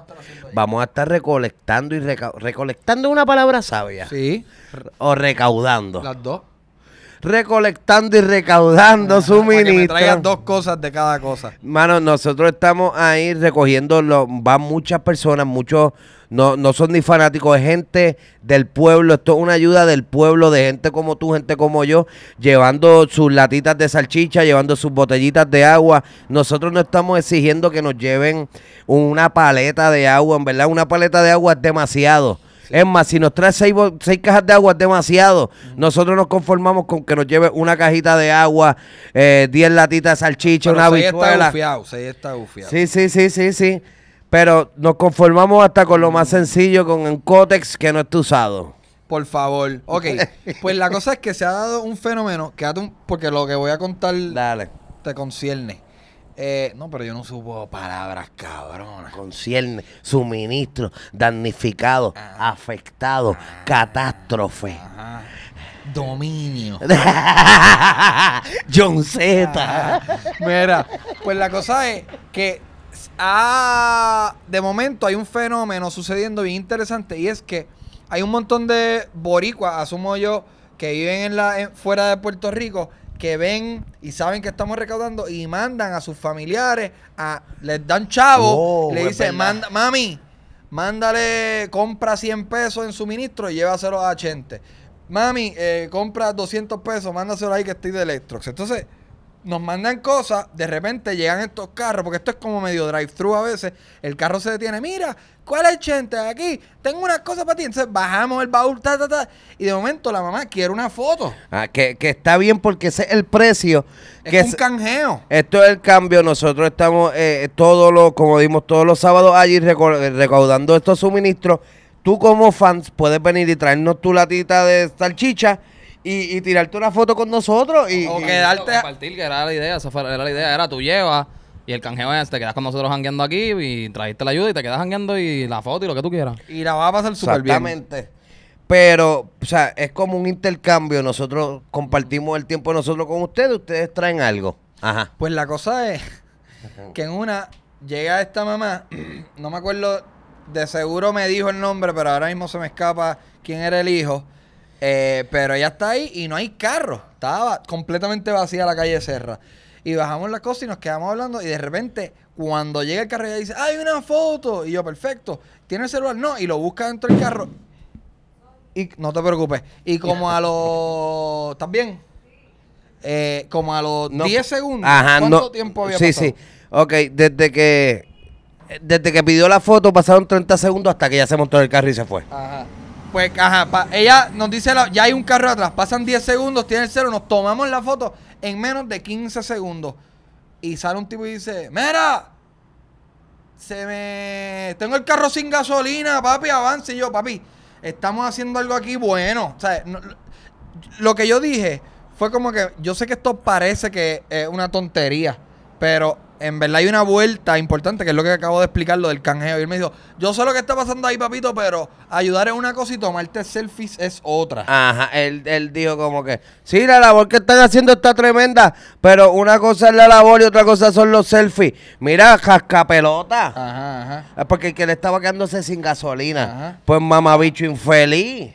Vamos a estar recolectando y recolectando una palabra sabia. Sí. O recaudando. Las dos recolectando y recaudando su suministros. traigan dos cosas de cada cosa. Mano, nosotros estamos ahí recogiendo, van muchas personas, muchos no, no son ni fanáticos, es gente del pueblo. Esto es una ayuda del pueblo, de gente como tú, gente como yo, llevando sus latitas de salchicha, llevando sus botellitas de agua. Nosotros no estamos exigiendo que nos lleven una paleta de agua, en verdad, una paleta de agua es demasiado. Es más, si nos trae seis, cajas de agua es demasiado. Nosotros nos conformamos con que nos lleve una cajita de agua, eh, diez latitas de salchicha, Pero una habichuela. está bufiado, está bufiado. Sí, sí, sí, sí, sí. Pero nos conformamos hasta con lo más sencillo, con un cótex que no esté usado. Por favor. Ok, pues la cosa es que se ha dado un fenómeno, quédate un, porque lo que voy a contar te concierne. Eh, no, pero yo no supo palabras cabronas. Concierne, suministro, damnificado, ah. afectado, ah. catástrofe. Dominio. John Z. mira, pues la cosa es que ah, de momento hay un fenómeno sucediendo bien interesante y es que hay un montón de boricuas, asumo yo, que viven en la, fuera de Puerto Rico que ven y saben que estamos recaudando y mandan a sus familiares a les dan chavo, oh, le dicen, Manda, mami, mándale, compra 100 pesos en suministro y llévaselo a gente. Mami, eh, compra 200 pesos, mándaselo ahí que estoy de Electrox. Entonces, nos mandan cosas, de repente llegan estos carros, porque esto es como medio drive-thru a veces, el carro se detiene, mira, ¿cuál es gente aquí? Tengo una cosa para ti, entonces bajamos el baúl, ta, ta, ta, y de momento la mamá quiere una foto. Ah, que, está bien porque ese es el precio. Es un canjeo. Esto es el cambio, nosotros estamos eh, todos los, como vimos todos los sábados allí recaudando estos suministros. Tú como fans puedes venir y traernos tu latita de salchicha y, tirarte una foto con nosotros. Y, o quedarte. Compartir, que era la idea, esa fue- era la idea, era tú llevas y el canjeo es, te quedas con nosotros jangueando aquí y trajiste la ayuda y te quedas jangueando y la foto y lo que tú quieras. Y la vas a pasar súper bien. Exactamente. Pero, o sea, es como un intercambio. Nosotros compartimos el tiempo nosotros con ustedes, ustedes traen algo. Ajá. Pues la cosa es que en una llega esta mamá, no me acuerdo, de seguro me dijo el nombre, pero ahora mismo se me escapa quién era el hijo. Eh, pero ella está ahí y no hay carro. Estaba completamente vacía la calle Serra. Y bajamos la cosa y nos quedamos hablando. Y de repente, cuando llega el carro, ella dice: ¡Hay una foto! Y yo, perfecto. ¿Tiene el celular? No. Y lo busca dentro del carro. Y no te preocupes. Y como a los. ¿Estás bien? Eh, como a los 10 segundos. ¿Cuánto tiempo había sí, pasado? Sí, sí. Ok, desde que. Desde que pidió la foto pasaron 30 segundos hasta que ya se montó el carro y se fue. Ajá. Pues, ajá, ella nos dice, ya hay un carro atrás, pasan 10 segundos, tiene el cero, nos tomamos la foto en menos de 15 segundos. Y sale un tipo y dice, mira, se me... Tengo el carro sin gasolina, papi, avance. yo, papi, estamos haciendo algo aquí bueno. O sea, lo que yo dije fue como que, yo sé que esto parece que es una tontería, pero en verdad hay una vuelta importante, que es lo que acabo de explicar, lo del canjeo. Y él me dijo, yo sé lo que está pasando ahí, papito, pero ayudar es una cosa y tomarte selfies es otra. Ajá, él, dijo como que, sí, la labor que están haciendo está tremenda, pero una cosa es la labor y otra cosa son los selfies. Mira, cascapelota. Ajá, ajá. Es porque el que le estaba quedándose sin gasolina. Ajá. Pues mamabicho infeliz.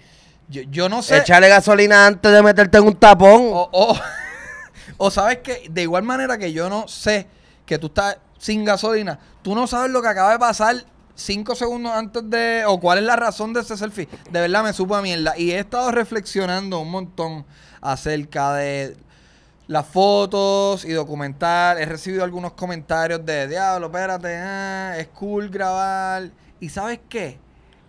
Yo, yo, no sé. Echarle gasolina antes de meterte en un tapón. O, o, o sabes que, de igual manera que yo no sé que tú estás sin gasolina, tú no sabes lo que acaba de pasar cinco segundos antes de. o cuál es la razón de ese selfie. De verdad me supo a mierda. Y he estado reflexionando un montón acerca de las fotos y documentar. He recibido algunos comentarios de diablo, espérate, ah, es cool grabar. Y sabes qué?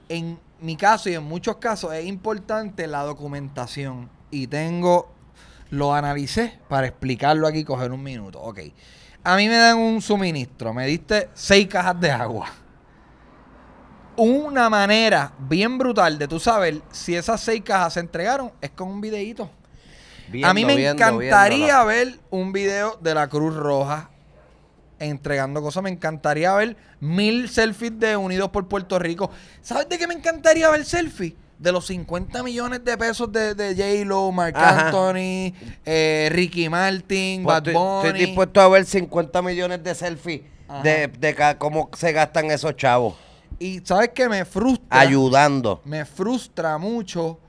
En mi caso y en muchos casos es importante la documentación. Y tengo. Lo analicé para explicarlo aquí, coger un minuto. Ok. A mí me dan un suministro, me diste seis cajas de agua. Una manera bien brutal de tú saber si esas seis cajas se entregaron es con un videito. a mí me encantaría ver un video de la Cruz Roja entregando cosas. Me encantaría ver mil selfies de Unidos por Puerto Rico. ¿Sabes de qué me encantaría ver selfies? de los 50 millones de pesos de, de J-Lo, Mark Anthony, eh, Ricky Martin, pues Bad estoy, dispuesto a ver 50 millones de selfies de, de, cómo se gastan esos chavos. Y sabes que me frustra. Ayudando. Me frustra mucho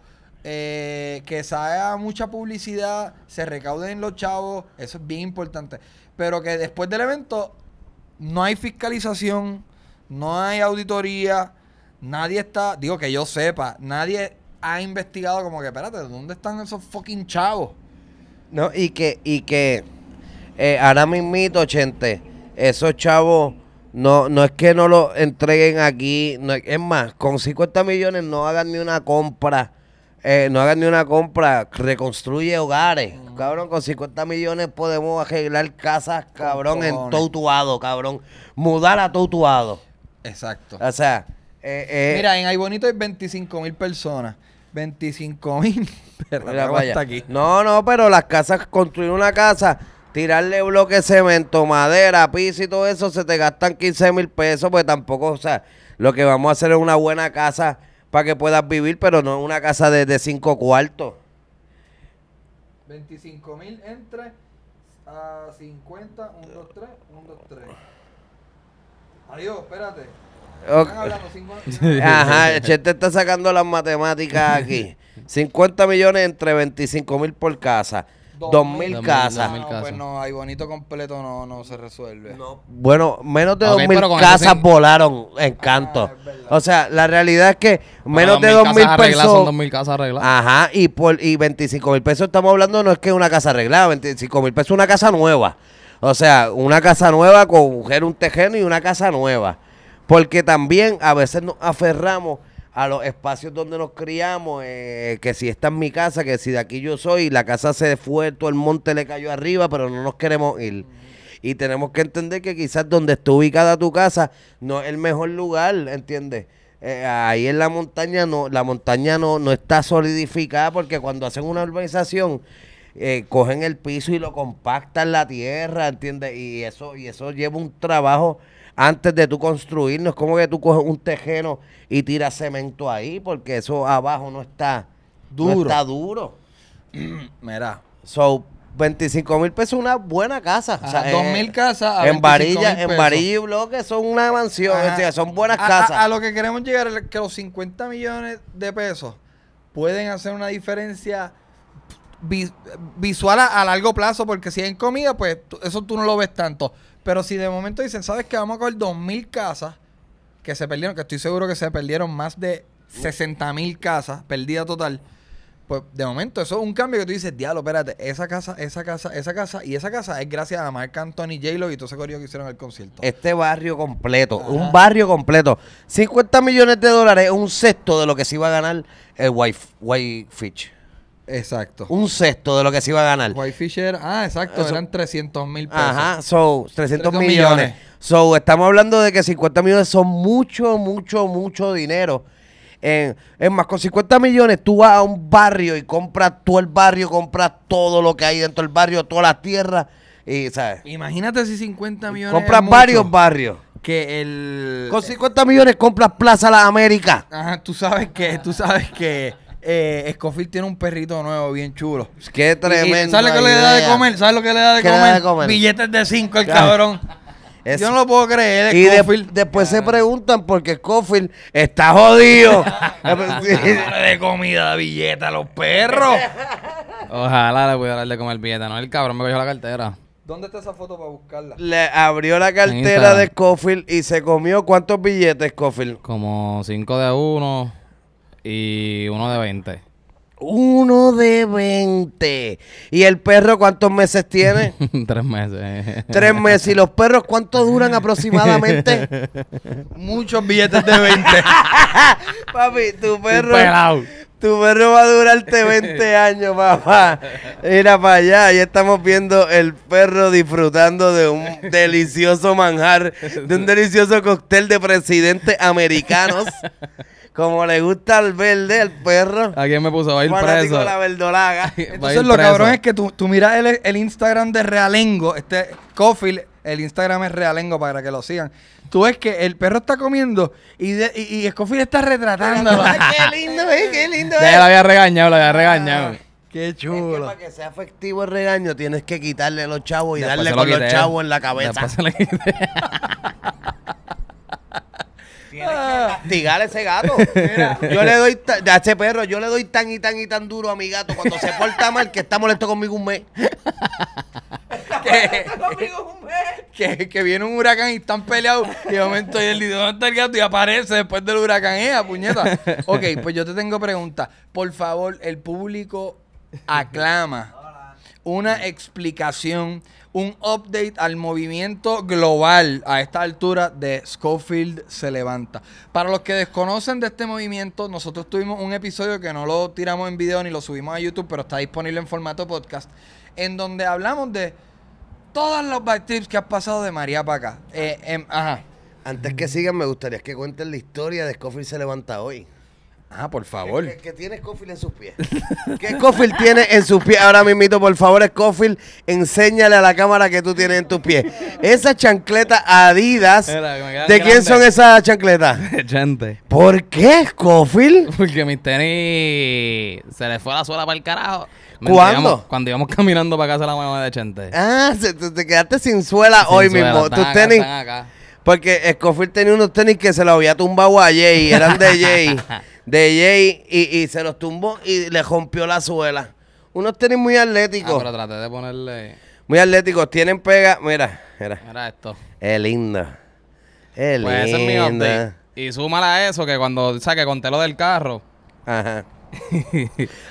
eh, que sea mucha publicidad, se recauden los chavos, eso es bien importante. Pero que después del evento no hay fiscalización, no hay auditoría Nadie está, digo que yo sepa, nadie ha investigado como que, espérate, ¿dónde están esos fucking chavos? No, y que, y que eh, ahora mismito, gente, esos chavos no, no es que no lo entreguen aquí, no es, más, con 50 millones no hagan ni una compra, eh, no hagan ni una compra, reconstruye hogares. Mm. Cabrón, con 50 millones podemos arreglar casas, cabrón, en toutuado cabrón. Mudar a Totuado. Exacto. O sea, eh, eh, Mira, en Ay Bonito hay 25 mil personas. 25 mil. aquí. No, no, pero las casas, construir una casa, tirarle bloque cemento, madera, piso y todo eso, se te gastan 15 mil pesos, pues tampoco, o sea, lo que vamos a hacer es una buena casa para que puedas vivir, pero no una casa de, de cinco cuartos. 25 mil entre a 50, 1, 2, 3, 1, 2, 3. Adiós, espérate. Ajá, Ajá, Chete está sacando las matemáticas aquí. 50 millones entre 25 mil por casa. mil casas. Pues bonito completo no, no se resuelve. Bueno, menos de dos mil casas volaron encanto ah, o sea, la realidad es que menos de mil pesos. Son mil casas arregladas. Ajá, y por y 25 mil pesos estamos hablando, no es que una casa arreglada, 25 mil pesos una casa nueva. O sea, una casa nueva con un tejeno y una casa nueva. Porque también a veces nos aferramos a los espacios donde nos criamos, eh, que si esta es mi casa, que si de aquí yo soy, la casa se fue, todo el monte le cayó arriba, pero no nos queremos ir. Y tenemos que entender que quizás donde está ubicada tu casa no es el mejor lugar, ¿entiendes? Eh, ahí en la montaña no, la montaña no, no está solidificada porque cuando hacen una urbanización eh, cogen el piso y lo compactan la tierra, ¿entiendes? Y eso, y eso lleva un trabajo antes de tú construir. No como que tú coges un tejeno y tiras cemento ahí, porque eso abajo no está duro. está duro. Mira. So, 25 mil pesos una buena casa. o sea, 2 eh, mil casas. en varilla, en varilla y bloque son una mansión. O sea, son buenas casas. A, lo que queremos llegar es que los 50 millones de pesos pueden hacer una diferencia visual a, largo plazo, porque si hay comida, pues eso tú no lo ves tanto. Pero si de momento dicen, ¿sabes qué? Vamos a coger 2.000 casas que se perdieron, que estoy seguro que se perdieron más de 60.000 casas, perdida total. Pues de momento, eso es un cambio que tú dices, diablo, espérate, esa casa, esa casa, esa casa y esa casa es gracias a Marc Anthony, J-Lo y todo ese que hicieron el concierto. Este barrio completo, un barrio completo. 50 millones de dólares es un sexto de lo que se iba a ganar el White, White Exacto. Un sexto de lo que se iba a ganar. White Fisher, ah, exacto, eran 300 mil pesos. Ajá, so, 300, millones. So, estamos hablando de que 50 millones son mucho, mucho, mucho dinero. es más, con 50 millones tú vas a un barrio y compras todo el barrio, compras todo lo que hay dentro del barrio, todas las tierras. Y, ¿sabes? Imagínate si 50 millones. Compras varios barrios. Que el. Con 50 millones compras Plaza la América. Ajá, tú sabes que, tú sabes que eh, Scofield tiene un perrito nuevo bien chulo. Qué tremendo. ¿Sabes lo que le da de comer? ¿Sabes lo que le da de, comer? Billetes de 5 el cabrón. Yo no lo puedo creer. Y después se preguntan porque Scofield está jodido. de comida, billetes, a los perros. Ojalá le pudiera darle comer billeta. No, el cabrón me cogió la cartera. ¿Dónde está esa foto para buscarla? Le abrió la cartera de Scofield y se comió cuántos billetes, Scofield. Como 5 de uno y uno de 20. Uno de 20. ¿Y el perro cuántos meses tiene? Tres meses. Tres meses. ¿Y los perros cuánto duran aproximadamente? Muchos billetes de 20. Papi, tu perro. Tu perro va a durarte 20 años, papá. Mira para allá. Ya estamos viendo el perro disfrutando de un delicioso manjar, de un delicioso cóctel de presidentes americanos. Como le gusta al verde, el perro. ¿A quién me puso? Va a ir preso. la verdolaga. Entonces lo cabrón es que tú, tú miras el, Instagram de Realengo, este Cofil. el Instagram es Realengo para que lo sigan. Tú ves que el perro está comiendo y, de, y, está retratando. qué lindo eh qué lindo es. Ya eh. la había regañado, la había regañado. Ah, qué chulo. para que sea efectivo el regaño tienes que quitarle los chavos y darle con los chavos en la cabeza. Tienes ah. ese gato. yo le doy, a ese perro, yo le doy tan y tan y tan duro a mi gato cuando se porta mal que está molesto conmigo un mes. que, viene un huracán y están peleados. Y de momento, y el está el gato? Y aparece después del huracán. Esa eh, puñeta! Ok, pues yo te tengo pregunta. Por favor, el público aclama una explicación, un update al movimiento global. A esta altura de Schofield se levanta. Para los que desconocen de este movimiento, nosotros tuvimos un episodio que no lo tiramos en video ni lo subimos a YouTube, pero está disponible en formato podcast, en donde hablamos de todas las trips que has pasado de María para acá. Eh, em, ajá. Antes que sigan, me gustaría que cuenten la historia de Schofield se levanta hoy. Ah, por favor. Que, tiene Scofield en sus pies. ¿Qué Scofield tiene en sus pies? Ahora mismito, por favor, Scofield, enséñale a la cámara que tú tienes en tus pies. Esas chancletas Adidas. ¿De quién son esas chancletas? Gente. ¿Por qué, Scofield? Porque mis tenis se le fue la suela para el carajo. ¿Cuándo? cuando íbamos caminando para casa la mamá de Chente. Ah, te quedaste sin suela hoy mismo. Tus tenis. Porque Scofield tenía unos tenis que se los había tumbado a Jay, eran de Jay. de Jay y, se los tumbó y le rompió la suela. Unos tenis muy atléticos. Ah, pero traté de ponerle. Muy atléticos. Tienen pega. Mira, mira. Mira esto. Es lindo. Es lindo. Pues mi Y súmala a eso que cuando saque conté lo del carro. Ajá.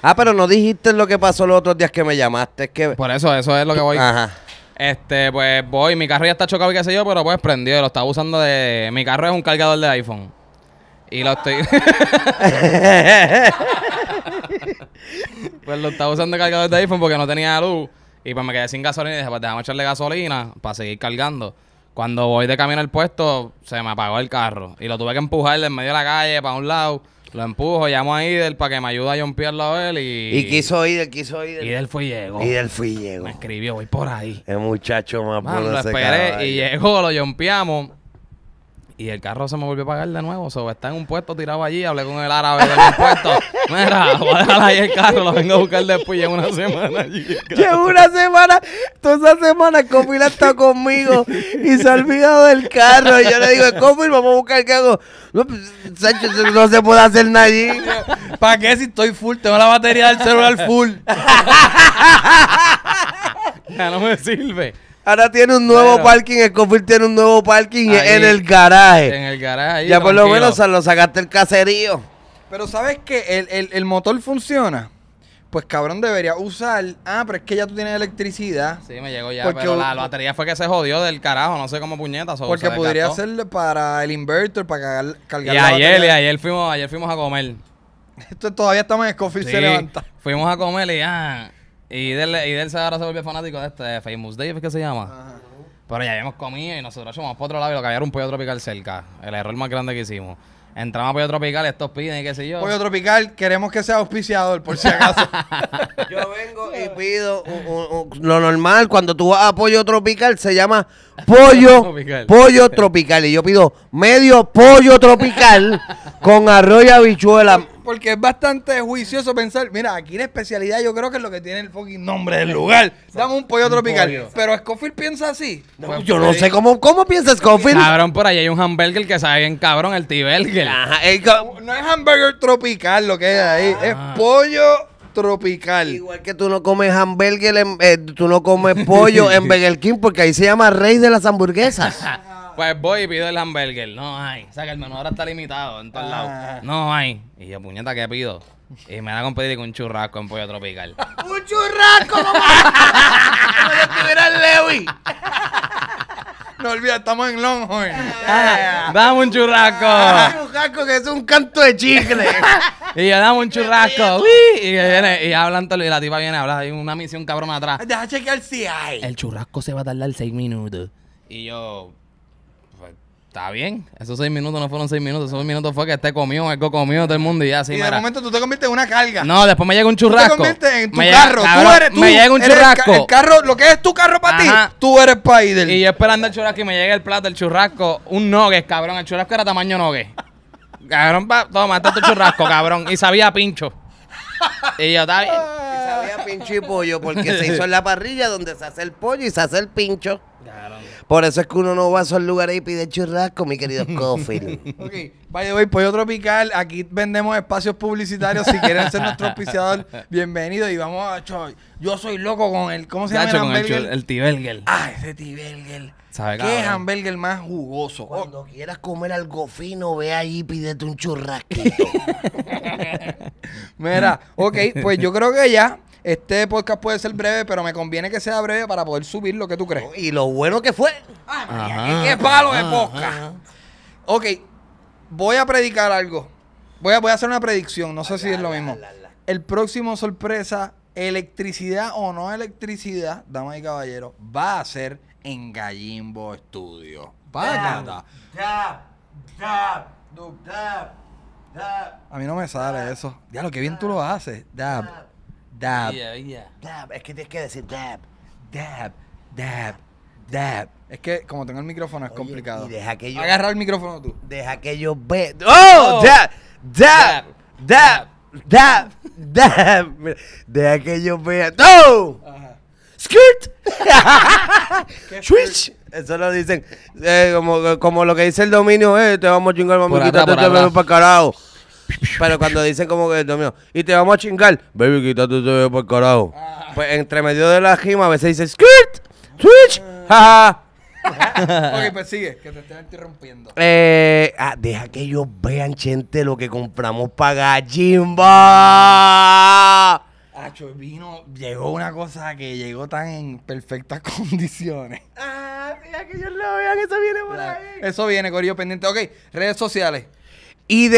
ah, pero no dijiste lo que pasó los otros días que me llamaste. que... Por eso, eso es lo que voy. Ajá. Este, pues voy, mi carro ya está chocado y qué sé yo, pero pues prendido, lo estaba usando de... Mi carro es un cargador de iPhone. Y lo estoy. pues lo estaba usando cargador de iPhone porque no tenía luz. Y pues me quedé sin gasolina y dije, pues déjame echarle gasolina para seguir cargando. Cuando voy de camino al puesto, se me apagó el carro. Y lo tuve que empujar en medio de la calle para un lado. Lo empujo, llamo a Idel para que me ayude a jumpearlo a él y... Y quiso ir quiso y él fue y llegó. fue y llegó. Me escribió, voy por ahí. El muchacho más Man, Lo esperé y llegó, lo jompeamos. Y el carro se me volvió a pagar de nuevo. O sea, está en un puesto tirado allí. Hablé con el árabe del puesto. Mira, voy a dejar ahí el carro. Lo vengo a buscar después. Llevo una semana allí. Llevo una semana. Toda esa semana Copil ha estado conmigo y se ha olvidado del carro. Y yo le digo, Copil, vamos a buscar qué hago No, Sánchez, pues, no se puede hacer nadie. ¿Para qué si estoy full? Tengo la batería del celular full. ya no me sirve. Ahora tiene un nuevo parking, Scofield tiene un nuevo parking en el garaje. En el garaje. ya por lo menos lo sacaste el caserío. Pero ¿sabes que el, motor funciona. Pues cabrón, debería usar. Ah, pero es que ya tú tienes electricidad. Sí, me llegó ya. Porque, pero la, batería fue que se jodió del carajo, no sé cómo puñetas. Porque podría ser para el inverter, para cargar, y ayer, Y ayer fuimos, ayer fuimos a comer. Esto todavía estamos en Scofield se levanta. Fuimos a comer y ah, y del, y ahora se volvió fanático de este Famous Dave, que se llama. Pero ya habíamos comido y nosotros echamos para otro lado y lo que había era un pollo tropical cerca. El error más grande que hicimos. Entramos a Pollo Tropical, estos piden, y qué sé yo. Pollo Tropical, queremos que sea auspiciador, por si acaso. yo vengo y pido lo normal cuando tú vas a Pollo Tropical, se llama pollo, pollo tropical. Y yo pido medio pollo tropical con arroz y habichuela porque es bastante juicioso pensar, mira, aquí la especialidad yo creo que es lo que tiene el fucking nombre del lugar. Dame un pollo tropical. Pero Scofield piensa así. Pues, yo no eh, sé cómo, cómo piensa Scofield. Cabrón, por ahí hay un hamburger que sabe bien cabrón, el t Ajá. No es hamburger tropical lo que hay ahí, es ah. pollo tropical. Igual que tú no comes hamburger, eh, tú no comes pollo en Burger King porque ahí se llama rey de las hamburguesas. Pues voy y pido el hamburger. No hay. O sea que el menú ahora está limitado en todos lados. Ah. No hay. Y yo, puñeta, ¿qué pido? Y me da con pedir un churrasco en pollo tropical. ¡Un churrasco, mamá! Como si estuviera el Lewy. No olvides, estamos en Longhorn. Ah, ah, dame un churrasco. ¡Dame un churrasco que es un canto de chicle. y yo dame un churrasco. y, viene, y hablan todo, y la tipa viene a hablar. Hay una misión cabrón atrás. Deja chequear si hay. El churrasco se va a tardar seis minutos. Y yo, Está bien. Esos seis minutos no fueron seis minutos. Esos minutos fue que este comió, algo comió todo el mundo y ya. Sí, y de momento tú te conviertes en una carga. No, después me llega un churrasco. Tú te conviertes en tu carro. tú eres tú. Me llega un churrasco. El, carro, lo que es tu carro para ti, tú eres para Y yo esperando el churrasco y me llega el plato, el churrasco. Un nogue, cabrón. El churrasco era tamaño nogue. Cabrón, pa, toma, este tu churrasco, cabrón. Y sabía pincho. Y yo, estaba bien. A pincho y pollo porque se hizo en la parrilla donde se hace el pollo y se hace el pincho. Por eso es que uno no va a esos lugares y pide churrasco, mi querido coffee ok, vaya, voy pollo tropical. Aquí vendemos espacios publicitarios. Si quieren ser nuestro auspiciador, bienvenido. Y vamos a. yo soy loco con el. ¿Cómo se llama? el, hamburger? el, Ah, ese Tibergel. ¿Qué hamburger más jugoso? Oh. Cuando quieras comer algo fino, ve ahí y pídete un churrasquito. Mira, ok, pues yo creo que ya este podcast puede ser breve, pero me conviene que sea breve para poder subir lo que tú crees. Y lo bueno que fue. Ah, ajá, ¡Qué palo de podcast! Ok, voy a predicar algo. Voy a, voy a hacer una predicción, no sé si es lo mismo. El próximo sorpresa, electricidad o no electricidad, damas y caballeros, va a ser en Gallimbo Studio. ¡Dab! A mí no me sale eso. Ya lo que bien tú lo haces. Dab dab, yeah, yeah. dab. Es que tienes que decir dab, dab, dab, dab. Es que como tengo el micrófono es complicado. deja que yo... Agarra el micrófono tú. Deja que yo ve... ¡Oh! Dab, dab, dab, dab, dab, Deja que yo vea... ¡No! ¡Skirt! ¡Switch! Eso lo dicen eh, como, como lo que dice el dominio, eh, te vamos a chingar, vamos a quitarte para carajo. Pero cuando dicen como que mío, y te vamos a chingar, baby, quítate ese por carajo. Ah. Pues entre medio de la gima a veces dices, skirt, switch, jaja. Ah. ok, pues sigue, que te estoy interrumpiendo. Eh, ah, deja que ellos vean, gente, lo que compramos para Gajimba. Ah, vino, llegó una cosa que llegó tan en perfectas condiciones. Ah, deja que ellos lo vean, eso viene por ahí. Eso viene, Corillo Pendiente. Ok, redes sociales. Y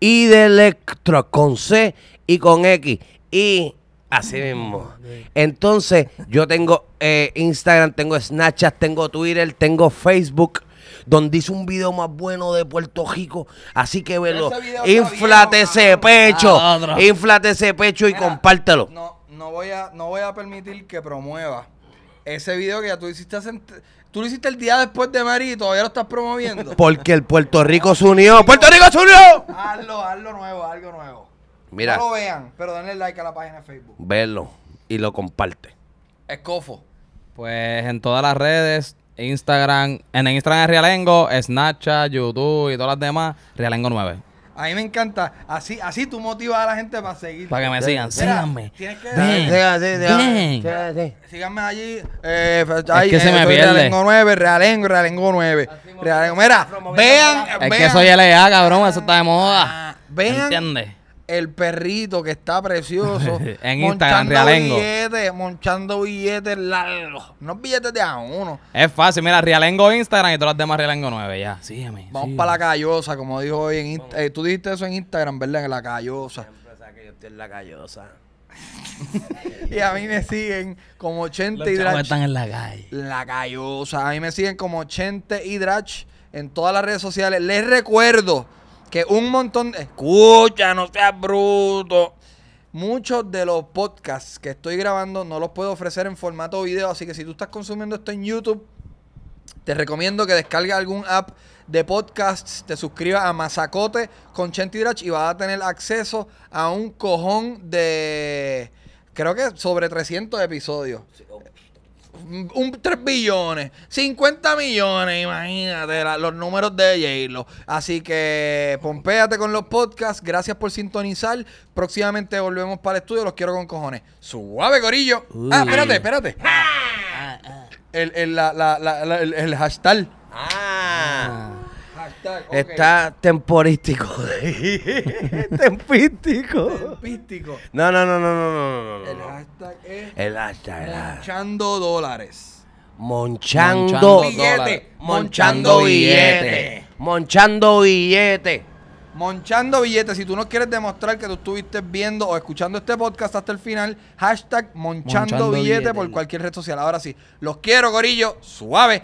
y de electro con C y con X. Y así ah, mismo. Entonces, yo tengo eh, Instagram, tengo Snapchat, tengo Twitter, tengo Facebook donde hice un video más bueno de Puerto Rico. Así que velo. Inflate ese pecho. inflate ese pecho y compártelo. No, no voy a, no voy a permitir que promueva ese video que ya tú hiciste hace Tú lo hiciste el día después de Mari y todavía lo estás promoviendo. Porque el Puerto Rico se unió. ¡Puerto Rico se unió! Hazlo, hazlo nuevo, algo nuevo. Mira. No lo vean, pero denle like a la página de Facebook. Verlo y lo comparte. Escofo. Pues en todas las redes, Instagram, en Instagram es Realengo, Snapchat, YouTube y todas las demás, Realengo 9. A mí me encanta. Así, así tú motivas a la gente para seguir. Para que me sigan. Síganme. Síganme, síganme allí. Eh, ahí, eh, es que se me pierde. Realengo 9, Realengo, Realengo 9. Mira, vean. Es que eso ya le da, cabrón. Eso está de moda. Ah, vean. ¿Entiendes? el perrito que está precioso. en Instagram, Rialengo. Billetes, monchando billetes largos. No billetes de a uno. Es fácil, mira, Rialengo Instagram y todas las demás Rialengo 9, ya. mí. Vamos para la callosa, como dijo hoy en eh, tú dijiste eso en Instagram, ¿verdad? En la callosa. Siempre sabes que yo estoy en la callosa. y a mí me siguen como 80 hidrach. están en la calle. La callosa. A mí me siguen como 80 hidrach en todas las redes sociales. Les recuerdo que un montón Escucha, no seas bruto. Muchos de los podcasts que estoy grabando no los puedo ofrecer en formato video, así que si tú estás consumiendo esto en YouTube, te recomiendo que descargues algún app de podcasts, te suscribas a Mazacote con Chentidrach y vas a tener acceso a un cojón de creo que sobre 300 episodios un 3 billones, 50 millones, imagínate los números de J-Lo. Así que pompéate con los podcasts, gracias por sintonizar. Próximamente volvemos para el estudio, los quiero con cojones. Suave, gorillo. Ah, espérate, espérate. Ah, ah. El, el, el, el hashtag. Ah. Está temporístico. Tempístico. Tempístico. No, no, no, no, no, El hashtag es. El hashtag. Monchando dólares. Monchando, billete. Monchando billete. Monchando billete. Monchando billetes. Si tú no quieres demostrar que tú estuviste viendo o escuchando este podcast hasta el final, hashtag monchando, billete, por cualquier red social. Ahora sí, los quiero, gorillo. Suave.